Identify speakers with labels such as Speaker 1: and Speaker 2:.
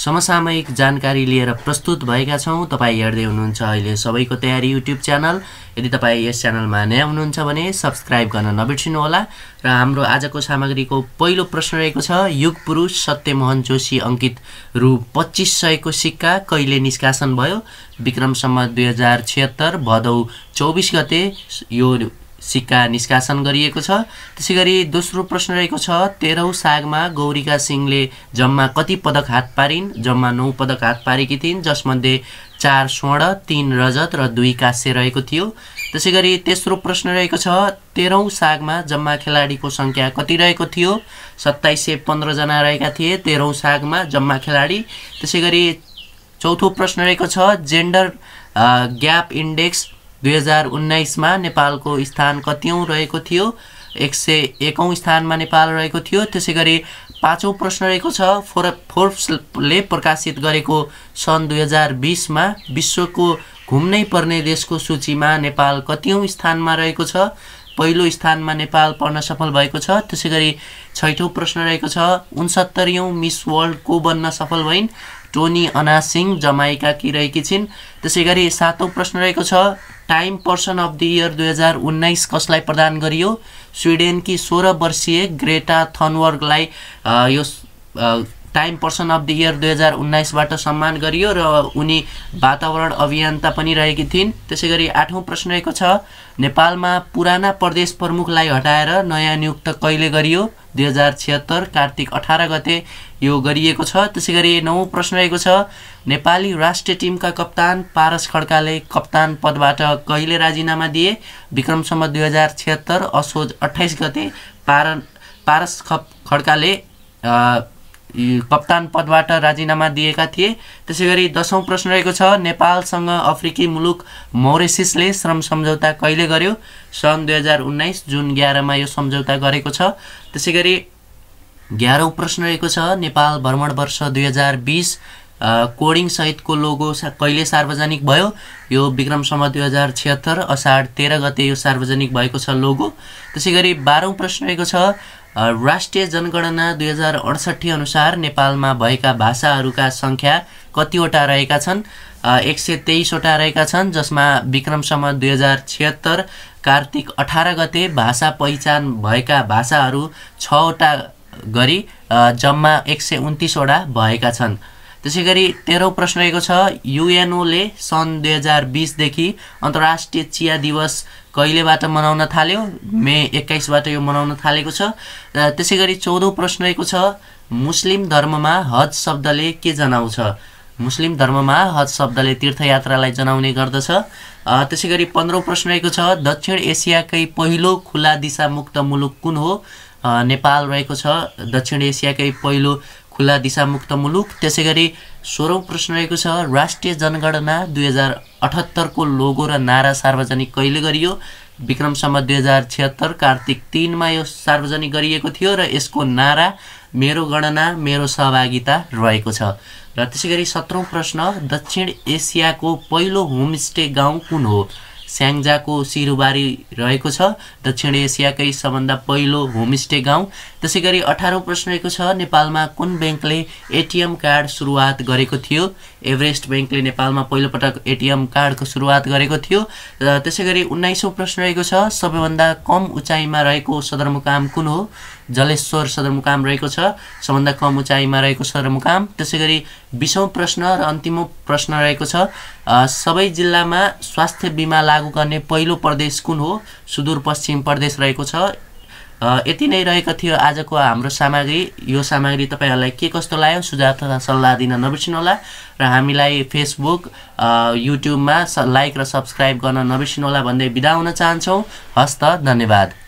Speaker 1: समसामयिक जानकारी लिएर प्रस्तुत भएका छौँ तपाईँ हेर्दै हुनुहुन्छ अहिले सबैको तयारी युट्युब च्यानल यदि तपाईँ यस च्यानलमा नयाँ हुनुहुन्छ भने सब्सक्राइब गर्न नबिर्सिनुहोला र हाम्रो आजको सामग्रीको पहिलो प्रश्न रहेको छ युग पुरुष सत्यमोहन जोशी अङ्कित रु पच्चिस सयको सिक्का कहिले निष्कासन भयो विक्रमसम्म दुई हजार छिहत्तर भदौ चौबिस गते यो सिक्का निष्कासन गरिएको छ त्यसै गरी दोस्रो प्रश्न रहेको छ तेह्रौँ सागमा गौरीका सिंहले जम्मा कति पदक हात पारिन् जम्मा नौ पदक हात पारेकी थिइन् जसमध्ये चार स्वर्ण तिन रजत र दुई काँस्य रहेको थियो त्यसै गरी तेस्रो प्रश्न रहेको छ तेह्रौँ सागमा जम्मा खेलाडीको सङ्ख्या कति रहेको थियो सत्ताइस सय पन्ध्रजना रहेका थिए तेह्रौँ सागमा जम्मा खेलाडी त्यसै गरी चौथो प्रश्न रहेको छ जेन्डर ग्याप इन्डेक्स दुई हजार उन्नाइसमा नेपालको स्थान कतिौँ रहेको थियो एक सय एकौँ स्थानमा नेपाल रहेको थियो त्यसै गरी पाँचौँ प्रश्न रहेको छ फोर फोर्ब्सले प्रकाशित गरेको सन् दुई हजार बिसमा विश्वको घुम्नै पर्ने देशको सूचीमा नेपाल कतिौँ स्थानमा रहेको छ पहिलो स्थानमा नेपाल पर्न सफल भएको छ त्यसै गरी छैठौँ प्रश्न रहेको छ उन्सत्तरीौँ मिस वर्ल्ड को बन्न सफल भइन् टोनी अना सिंह जमाइका कि रहेकी छिन् त्यसै गरी सातौँ प्रश्न रहेको छ time person of the year दुई हजार उन्नाइस कसलाई प्रदान गरियो स्विडेनकी सोह्र वर्षीय ग्रेटा थनवर्गलाई यो time person of the year दुई हजार उन्नाइसबाट सम्मान गरियो र उनी वातावरण अभियन्ता पनि रहेकी थिइन् त्यसै गरी आठौँ प्रश्न रहेको छ नेपालमा पुराना प्रदेश प्रमुखलाई हटाएर नयाँ नियुक्त कहिले गरियो दुई हजार छिहत्तर कार्तिक अठार गते यो गरिएको छ त्यसै गरी नौ प्रश्न रहेको छ नेपाली राष्ट्रिय टिमका कप्तान पारस खड्काले कप्तान पदबाट कहिले राजीनामा दिए विक्रमसम्म दुई हजार छिहत्तर असोज अठाइस गते पार पारस खप खड्काले कप्तान पदबाट राजीनामा दिएका थिए त्यसै गरी दसौँ प्रश्न रहेको छ नेपालसँग अफ्रिकी मुलुक मोरेसिसले श्रम सम्झौता कहिले गर्यो सन् दुई हजार उन्नाइस जुन ग्यारमा यो सम्झौता गरेको छ त्यसै गरी ग्यारौँ प्रश्न रहेको छ नेपाल भ्रमण वर्ष दुई हजार बिस कोडिङसहितको लोगो सा कहिले सार्वजनिक भयो यो विक्रमसम्म दुई हजार छिहत्तर असाढ तेह्र गते यो सार्वजनिक भएको छ लोगो त्यसै गरी बाह्रौँ प्रश्न रहेको छ राष्ट्रिय जनगणना दुई हजार अडसट्ठी अनुसार नेपालमा भएका भाषाहरूका सङ्ख्या कतिवटा रहेका छन् एक सय तेइसवटा रहेका छन् जसमा विक्रमसम्म दुई हजार छिहत्तर कार्तिक अठार गते भाषा पहिचान भएका भाषाहरू छवटा गरी जम्मा एक सय उन्तिसवटा भएका छन् त्यसै गरी तेह्रौँ प्रश्न रहेको छ युएनओले सन् दुई हजार बिसदेखि अन्तर्राष्ट्रिय चिया दिवस कहिलेबाट मनाउन थाल्यो मे एक्काइसबाट यो मनाउन थालेको छ र त्यसै गरी चौधौँ प्रश्न रहेको छ मुस्लिम धर्ममा हज शब्दले के जनाउँछ मुस्लिम धर्ममा हज शब्दले तीर्थयात्रालाई जनाउने गर्दछ त्यसै गरी पन्ध्रौँ प्रश्न रहेको छ दक्षिण एसियाकै पहिलो खुला दिशा मुक्त मुलुक कुन हो नेपाल रहेको छ दक्षिण एसियाकै पहिलो खुल्ला दिशामुक्त मुलुक त्यसै गरी सोह्रौँ प्रश्न रहेको छ राष्ट्रिय जनगणना दुई हजार अठहत्तरको लोगो र नारा सार्वजनिक कहिले गरियो विक्रमसम्म दुई हजार छिहत्तर कार्तिक तिनमा यो सार्वजनिक गरिएको थियो र यसको नारा मेरो गणना मेरो सहभागिता रहेको छ र त्यसै गरी सत्रौँ प्रश्न दक्षिण एसियाको पहिलो होमस्टे गाउँ कुन हो स्याङ्जाको सिरुबारी रहेको छ दक्षिण एसियाकै सबभन्दा पहिलो होमस्टे गाउँ त्यसै गरी अठारौँ प्रश्न रहेको छ नेपालमा कुन ब्याङ्कले एटिएम कार्ड सुरुवात गरेको थियो एभरेस्ट ब्याङ्कले नेपालमा पहिलोपटक एटिएम कार्डको सुरुवात गरेको थियो र त्यसै गरी उन्नाइसौँ प्रश्न रहेको छ सबैभन्दा कम उचाइमा रहेको सदरमुकाम कुन हो जलेश्वर सदरमुकाम रहेको छ सबभन्दा कम उचाइमा रहेको सदरमुकाम त्यसै गरी बिसौँ प्रश्न र अन्तिम प्रश्न रहेको छ सबै जिल्लामा स्वास्थ्य बिमा लागू गर्ने पहिलो प्रदेश कुन हो सुदूरपश्चिम प्रदेश रहेको छ यति नै रहेको थियो आजको हाम्रो सामग्री यो सामग्री तपाईँहरूलाई के कस्तो लाग्यो सुझाव तथा सल्लाह दिन नबिर्सिनुहोला र हामीलाई फेसबुक युट्युबमा लाइक र सब्सक्राइब गर्न नबिर्सिनुहोला भन्दै बिदा हुन चाहन्छौँ हस्त धन्यवाद